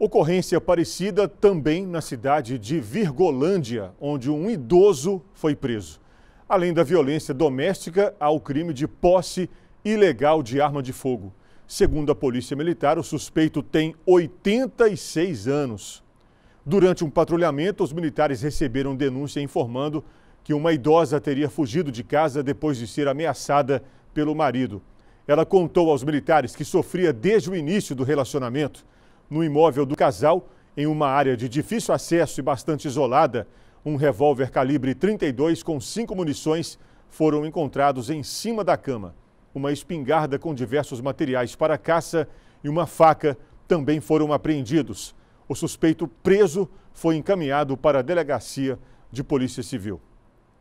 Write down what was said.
Ocorrência parecida também na cidade de Virgolândia, onde um idoso foi preso. Além da violência doméstica, há o crime de posse ilegal de arma de fogo. Segundo a Polícia Militar, o suspeito tem 86 anos. Durante um patrulhamento, os militares receberam denúncia informando que uma idosa teria fugido de casa depois de ser ameaçada pelo marido. Ela contou aos militares que sofria desde o início do relacionamento no imóvel do casal, em uma área de difícil acesso e bastante isolada. Um revólver calibre 32 com cinco munições foram encontrados em cima da cama. Uma espingarda com diversos materiais para caça e uma faca também foram apreendidos. O suspeito preso foi encaminhado para a delegacia de Polícia Civil.